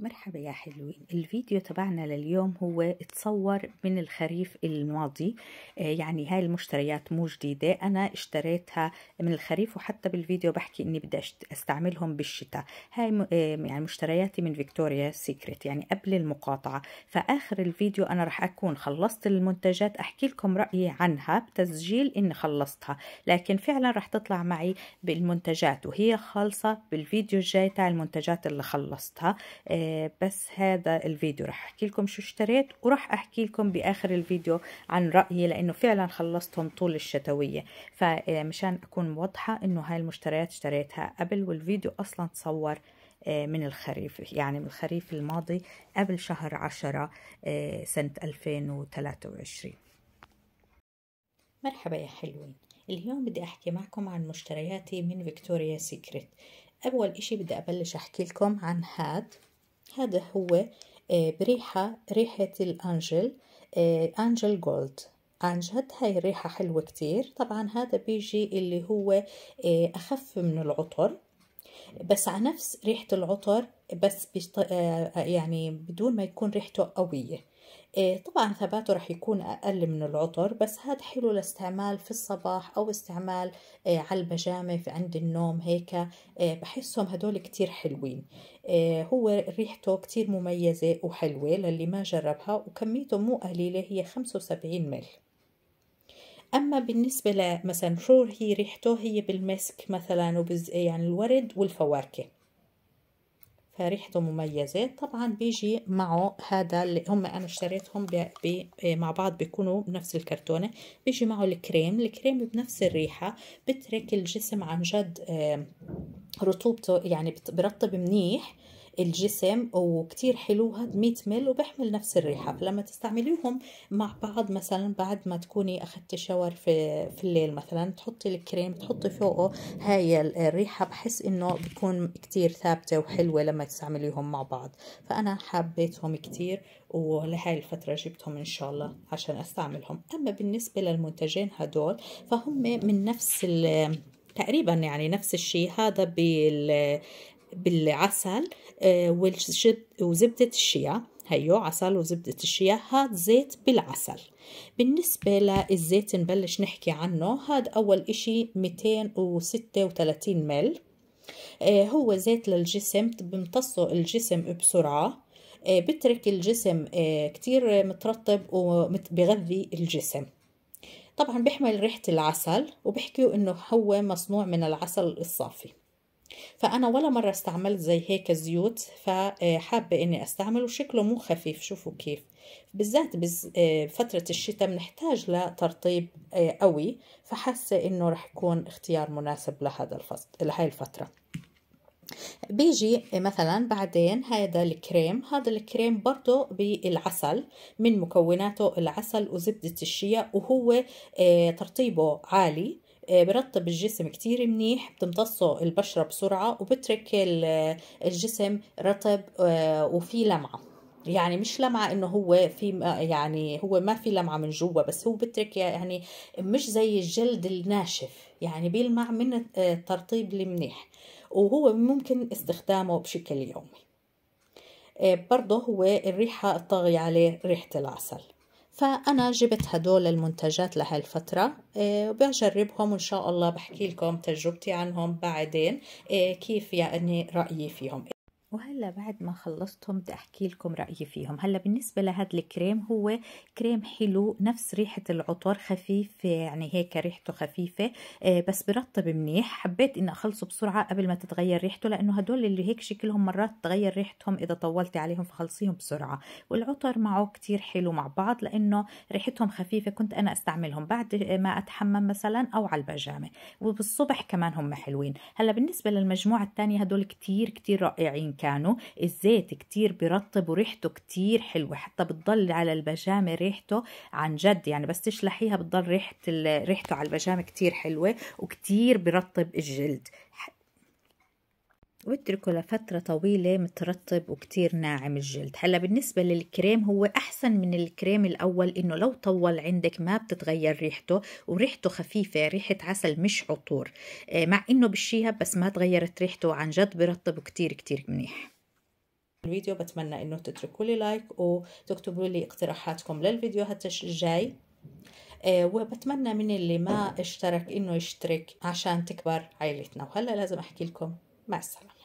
مرحبا يا حلوين الفيديو تبعنا لليوم هو اتصور من الخريف الماضي آه، يعني هاي المشتريات مو جديدة أنا اشتريتها من الخريف وحتى بالفيديو بحكي إني بدي استعملهم بالشتاء هاي آه، يعني مشترياتي من فيكتوريا سيكريت يعني قبل المقاطعة فآخر الفيديو أنا رح أكون خلصت المنتجات أحكي لكم رأيي عنها بتسجيل إني خلصتها لكن فعلا رح تطلع معي بالمنتجات وهي خالصة بالفيديو الجاي تاع المنتجات اللي خلصتها آه، بس هذا الفيديو رح احكي لكم شو اشتريت ورح احكي لكم باخر الفيديو عن رايي لانه فعلا خلصتهم طول الشتويه فمشان اكون واضحه انه هاي المشتريات اشتريتها قبل والفيديو اصلا تصور آه، من الخريف يعني من الخريف الماضي قبل شهر عشرة آه، سنة 2023 مرحبا يا حلوين اليوم بدي أحكي معكم عن مشترياتي من فيكتوريا سيكريت أول إشي بدي أبلش أحكي لكم عن هاد هذا هو آه، بريحة ريحة الأنجل آه، أنجل جولد عن جد هاي الريحة حلوة كتير طبعا هذا بيجي اللي هو آه، أخف من العطر بس على نفس ريحة العطر بس يعني بدون ما يكون ريحته قوية إيه، طبعا ثباته رح يكون أقل من العطر بس هذا حلو لاستعمال في الصباح أو استعمال إيه، على البجامة عند النوم هيك إيه، بحسهم هدول كتير حلوين هو ريحته كتير مميزة وحلوة للي ما جربها وكميته مو قليلة هي 75 مل اما بالنسبه لمثلا شو هي ريحته هي بالمسك مثلا وبز يعني الورد والفواكه فريحته مميزة طبعا بيجي معه هذا اللي هم أنا اشتريتهم مع بعض بيكونوا بنفس الكرتونة بيجي معه الكريم الكريم بنفس الريحة بترك الجسم عن جد رطوبته يعني برطب منيح الجسم وكتير حلو هاد 100 مل وبحمل نفس الريحة فلما تستعمليهم مع بعض مثلا بعد ما تكوني أخذتي شاور في, في الليل مثلا تحطي الكريم تحطي فوقه هاي الريحة بحس إنه بيكون كتير ثابتة وحلوة لما تستعمليهم مع بعض فأنا حبيتهم كتير ولهاي الفترة جبتهم إن شاء الله عشان أستعملهم أما بالنسبة للمنتجين هدول فهم من نفس ال تقريبا يعني نفس الشيء هذا بال بالعسل آه، وزبدة الشيا هيو عسل وزبدة الشيا هاد زيت بالعسل بالنسبة للزيت نبلش نحكي عنه هاد أول إشي 236 مل آه، هو زيت للجسم بمتصه الجسم بسرعة آه، بترك الجسم كتير مترطب وبغذي الجسم طبعا بيحمل ريحة العسل وبيحكيوا انه هو مصنوع من العسل الصافي فانا ولا مره استعملت زي هيك الزيوت فحابه آه، اني استعمله شكله مو خفيف شوفوا كيف بالذات بفتره آه، الشتاء بنحتاج لترطيب آه، قوي فحاسه انه رح يكون اختيار مناسب لهذا الفصل لهي الفتره بيجي مثلا بعدين هذا الكريم هذا الكريم برضه بالعسل من مكوناته العسل وزبدة الشيا وهو ترطيبه عالي آه، برطب الجسم كتير منيح بتمتصه البشرة بسرعة وبترك آه، الجسم رطب آه، وفي لمعة يعني مش لمعة انه هو في يعني هو ما في لمعة من جوا بس هو بترك يعني مش زي الجلد الناشف يعني بيلمع من الترطيب المنيح وهو ممكن استخدامه بشكل يومي برضه هو الريحة الطاغية عليه ريحة العسل فأنا جبت هدول المنتجات لهاي الفترة إيه، وبجربهم وإن شاء الله بحكي لكم تجربتي عنهم بعدين إيه، كيف يعني رأيي فيهم وهلا بعد ما خلصتهم بدي احكي لكم رايي فيهم هلا بالنسبه لهذا الكريم هو كريم حلو نفس ريحه العطر خفيف يعني هيك ريحته خفيفه آه، بس برطب منيح حبيت اني اخلصه بسرعه قبل ما تتغير ريحته لانه هدول اللي هيك شكلهم مرات تغير ريحتهم اذا طولتي عليهم فخلصيهم بسرعه والعطر معه كتير حلو مع بعض لانه ريحتهم خفيفه كنت انا استعملهم بعد آه، ما اتحمم مثلا او على البيجامه وبالصبح كمان هم حلوين هلا بالنسبه للمجموعه الثانيه هدول كتير كتير رائعين كانوا الزيت كتير برطب وريحته كتير حلوة حتى بتضل على البجامة ريحته عن جد يعني بس تشلحيها بتضل ريحة ريحته على البجامة كتير حلوة وكتير برطب الجلد واتركه لفترة طويلة مترطب وكتير ناعم الجلد هلا بالنسبة للكريم هو أحسن من الكريم الأول إنه لو طول عندك ما بتتغير ريحته وريحته خفيفة ريحة عسل مش عطور آه، مع إنه بالشيهب بس ما تغيرت ريحته عن جد برطب كتير كتير منيح الفيديو بتمنى إنه تتركوا لي لايك وتكتبوا لي اقتراحاتكم للفيديوهات الجاي آه، وبتمنى من اللي ما اشترك انه يشترك عشان تكبر عائلتنا وهلا لازم احكي لكم مع السلامة